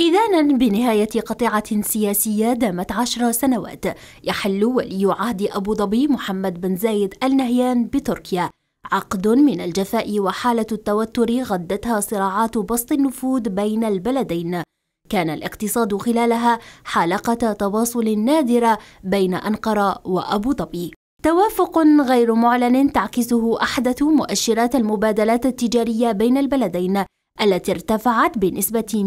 إذانا بنهاية قطيعة سياسية دامت عشر سنوات يحل ولي عهد أبو ظبي محمد بن زايد النهيان بتركيا عقد من الجفاء وحالة التوتر غدتها صراعات بسط النفوذ بين البلدين كان الاقتصاد خلالها حلقة تواصل نادرة بين أنقرة وأبو ظبي توافق غير معلن تعكسه أحدث مؤشرات المبادلات التجارية بين البلدين التي ارتفعت بنسبة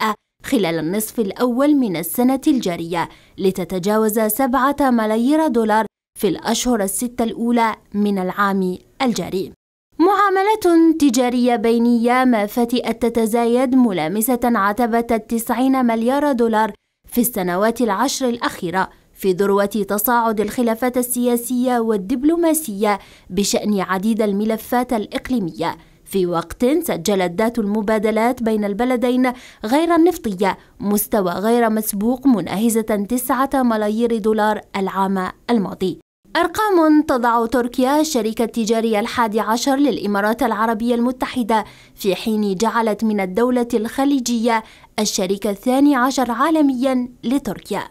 100% خلال النصف الأول من السنة الجارية لتتجاوز 7 ملايير دولار في الأشهر الستة الأولى من العام الجاري. معاملة تجارية بينية ما فتئت تتزايد ملامسة عتبة 90 مليار دولار في السنوات العشر الأخيرة في ذروة تصاعد الخلافات السياسية والدبلوماسية بشأن عديد الملفات الإقليمية في وقت سجلت ذات المبادلات بين البلدين غير النفطية مستوى غير مسبوق مناهزة 9 ملايير دولار العام الماضي أرقام تضع تركيا الشركة التجارية الحادي عشر للإمارات العربية المتحدة في حين جعلت من الدولة الخليجية الشركة الثاني عشر عالميا لتركيا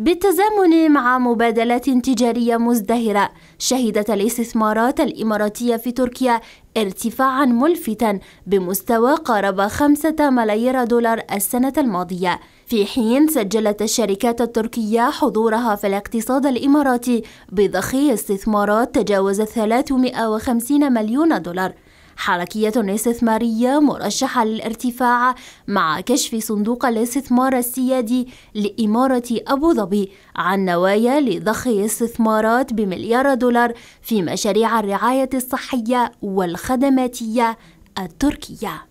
بالتزامن مع مبادلات تجارية مزدهرة شهدت الاستثمارات الإماراتية في تركيا ارتفاعا ملفتا بمستوى قارب خمسة ملايير دولار السنة الماضية في حين سجلت الشركات التركية حضورها في الاقتصاد الإماراتي بضخي استثمارات تجاوز 350 مليون دولار حركية استثمارية مرشحة للارتفاع مع كشف صندوق الاستثمار السيادي لإمارة أبو ظبي عن نوايا لضخ استثمارات بمليار دولار في مشاريع الرعاية الصحية والخدماتية التركيه